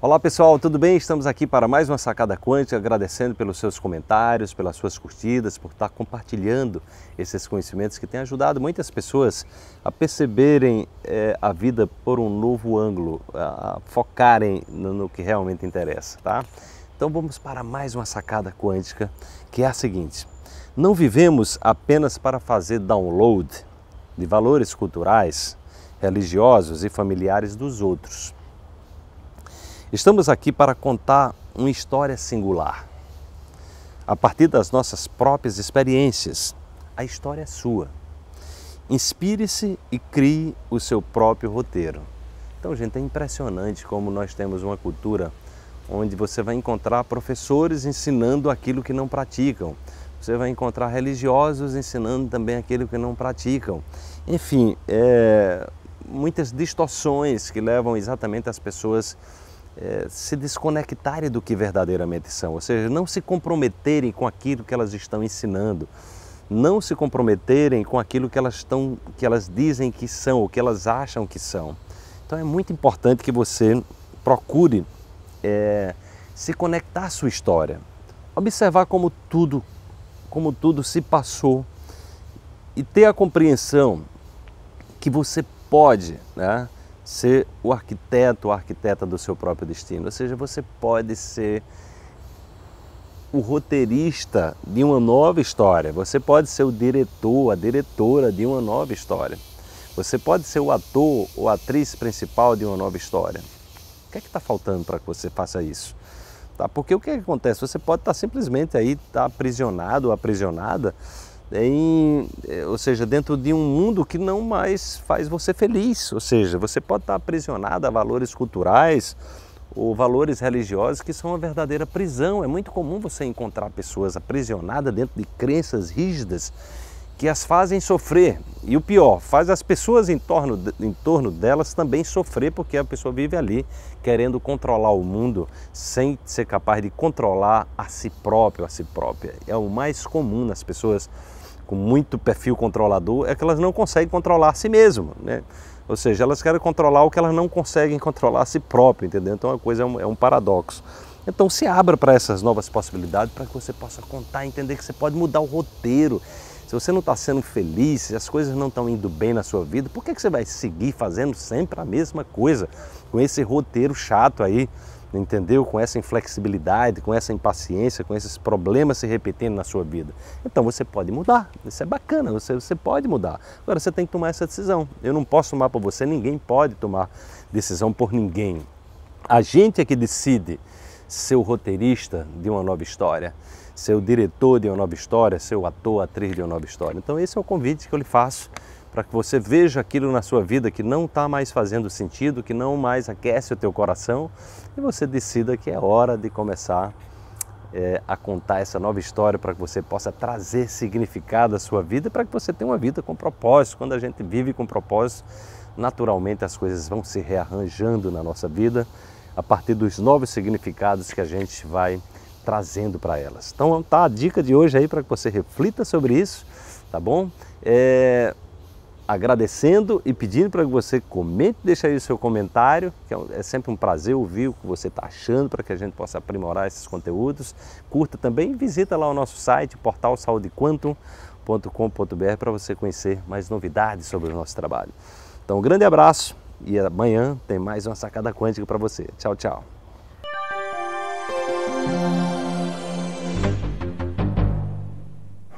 Olá pessoal, tudo bem? Estamos aqui para mais uma Sacada Quântica, agradecendo pelos seus comentários, pelas suas curtidas, por estar compartilhando esses conhecimentos que têm ajudado muitas pessoas a perceberem é, a vida por um novo ângulo, a focarem no, no que realmente interessa, tá? Então vamos para mais uma Sacada Quântica, que é a seguinte: não vivemos apenas para fazer download de valores culturais, religiosos e familiares dos outros Estamos aqui para contar uma história singular. A partir das nossas próprias experiências, a história é sua. Inspire-se e crie o seu próprio roteiro. Então, gente, é impressionante como nós temos uma cultura onde você vai encontrar professores ensinando aquilo que não praticam. Você vai encontrar religiosos ensinando também aquilo que não praticam. Enfim, é, muitas distorções que levam exatamente as pessoas é, se desconectarem do que verdadeiramente são, ou seja, não se comprometerem com aquilo que elas estão ensinando, não se comprometerem com aquilo que elas, estão, que elas dizem que são, ou que elas acham que são. Então é muito importante que você procure é, se conectar à sua história, observar como tudo, como tudo se passou e ter a compreensão que você pode, né? ser o arquiteto ou arquiteta do seu próprio destino. Ou seja, você pode ser o roteirista de uma nova história, você pode ser o diretor, a diretora de uma nova história, você pode ser o ator ou atriz principal de uma nova história. O que é que está faltando para que você faça isso? Tá? Porque o que, é que acontece? Você pode estar tá simplesmente aí tá aprisionado ou aprisionada em, é, ou seja, dentro de um mundo que não mais faz você feliz. Ou seja, você pode estar aprisionado a valores culturais ou valores religiosos que são uma verdadeira prisão. É muito comum você encontrar pessoas aprisionadas dentro de crenças rígidas que as fazem sofrer. E o pior, faz as pessoas em torno, em torno delas também sofrer, porque a pessoa vive ali querendo controlar o mundo sem ser capaz de controlar a si próprio, a si própria. É o mais comum nas pessoas com muito perfil controlador, é que elas não conseguem controlar a si mesmas, né? Ou seja, elas querem controlar o que elas não conseguem controlar a si próprias, entendeu? Então a coisa é um, é um paradoxo. Então se abra para essas novas possibilidades para que você possa contar, entender que você pode mudar o roteiro. Se você não está sendo feliz, se as coisas não estão indo bem na sua vida, por que, que você vai seguir fazendo sempre a mesma coisa com esse roteiro chato aí? entendeu? Com essa inflexibilidade, com essa impaciência, com esses problemas se repetindo na sua vida. Então você pode mudar, isso é bacana, você, você pode mudar. Agora você tem que tomar essa decisão. Eu não posso tomar por você, ninguém pode tomar decisão por ninguém. A gente é que decide ser o roteirista de uma nova história, ser o diretor de uma nova história, ser o ator, atriz de uma nova história. Então esse é o convite que eu lhe faço para que você veja aquilo na sua vida que não está mais fazendo sentido, que não mais aquece o teu coração e você decida que é hora de começar é, a contar essa nova história para que você possa trazer significado à sua vida, para que você tenha uma vida com propósito. Quando a gente vive com propósito, naturalmente as coisas vão se rearranjando na nossa vida a partir dos novos significados que a gente vai trazendo para elas. Então tá a dica de hoje aí para que você reflita sobre isso, tá bom? É, agradecendo e pedindo para que você comente, deixe aí o seu comentário, que é, é sempre um prazer ouvir o que você está achando para que a gente possa aprimorar esses conteúdos. Curta também e visita lá o nosso site, portal para você conhecer mais novidades sobre o nosso trabalho. Então, um grande abraço e amanhã tem mais uma sacada quântica para você. Tchau, tchau.